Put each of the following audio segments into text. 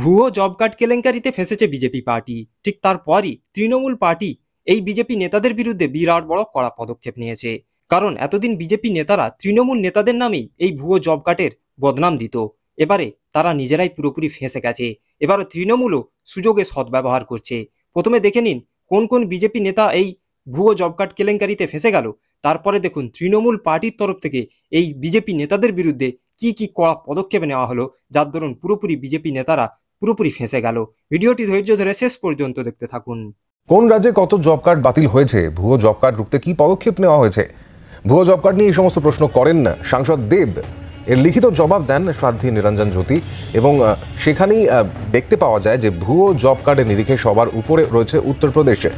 ভুয়ো job card কেলেঙ্কারিতে ফেসেছে বিজেপি পার্টি ঠিক তারপরই তৃণমূল পার্টি এই বিজেপি নেতাদের বিরুদ্ধে বিরাট বড় কড়া পদক্ষেপ নিয়েছে কারণ এতদিন বিজেপি নেতারা তৃণমূল নেতাদের নামেই এই ভুয়ো জব কার্ডের বদনাম দিত এবারে তারা নিজেরাই পুরোপুরি ফেঁসে গেছে এবারও তৃণমূলও সুযোগে সদ্ব্যবহার করছে প্রথমে দেখে নিন কোন কোন বিজেপি নেতা এই ভুয়ো জব কার্ড কেলেঙ্কারিতে ফেঁসে গেল তারপরে দেখুন তৃণমূল পার্টির তরফ থেকে এই বিজেপি নেতাদের বিরুদ্ধে কি কি কড়া পদক্ষেপ নেওয়া হলো যার দরুন পুরোপুরি বিজেপি নেতারা পুরোপুরি ফেঁসে গেল ভিডিওটি ধৈর্য ধরে শেষ পর্যন্ত দেখতে থাকুন কোন রাজ্যে কত জব কার্ড বাতিল হয়েছে ভুয়ো জব কার্ড রুখতে কি পদক্ষেপ নেওয়া হয়েছে ভুয়ো জব কার্ড নিয়ে এই সমস্ত প্রশ্ন করেন না সাংসদ দেব এর লিখিত জবাব দেন সাধ্যী নিরঞ্জন জ্যোতি এবং সেখানেই দেখতে পাওয়া যায় যে ভুয়ো জব কার্ডের নিরিখে সবার উপরে রয়েছে উত্তরপ্রদেশে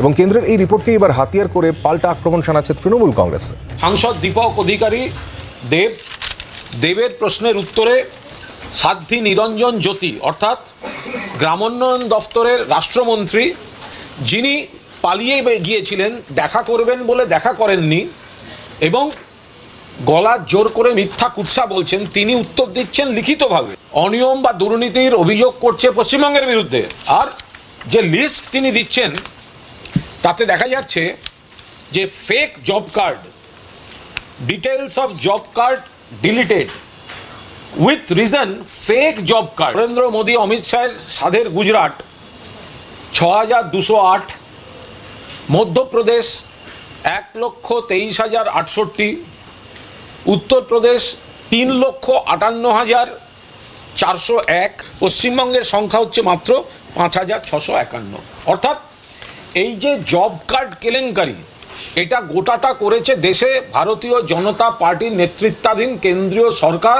এবং কেন্দ্রের এই রিপোর্টকে এবার হাতিয়ার করে পাল্টা আক্রমণ শোনাচ্ছে তৃণমূল কংগ্রেস সাংসদ দীপক অধিকারী দেব দেবের প্রশ্নের উত্তরে সাধ্বী নিরঞ্জন জ্যোতি অর্থাৎ গ্রামোন্নয়ন দফতরের রাষ্ট্রমন্ত্রী যিনি পালিয়ে গিয়েছিলেন দেখা করবেন বলে দেখা করেননি এবং গলা জোর করে মিথ্যা কুৎসা বলছেন তিনি উত্তর দিচ্ছেন লিখিতভাবে অনিয়ম বা দুর্নীতির অভিযোগ করছে পশ্চিমবঙ্গের বিরুদ্ধে আর যে লিস্ট তিনি দিচ্ছেন তাতে দেখা যাচ্ছে যে fake job card details of job card deleted with reason fake job card Narendra Modi Amit শাহের সাধের গুজরাট ছ হাজার দুশো আট মধ্যপ্রদেশ এক লক্ষ তেইশ হাজার আটষট্টি উত্তরপ্রদেশ তিন লক্ষ আটান্ন হাজার চারশো এক পশ্চিমবঙ্গের সংখ্যা হচ্ছে মাত্র পাঁচ হাজার ছশো একান্ন অর্থাৎ এই যে জব কার্ড কেলেঙ্কারি এটা গোটাটা করেছে দেশে ভারতীয় জনতা পার্টির নেতৃত্বাধীন কেন্দ্রীয় সরকার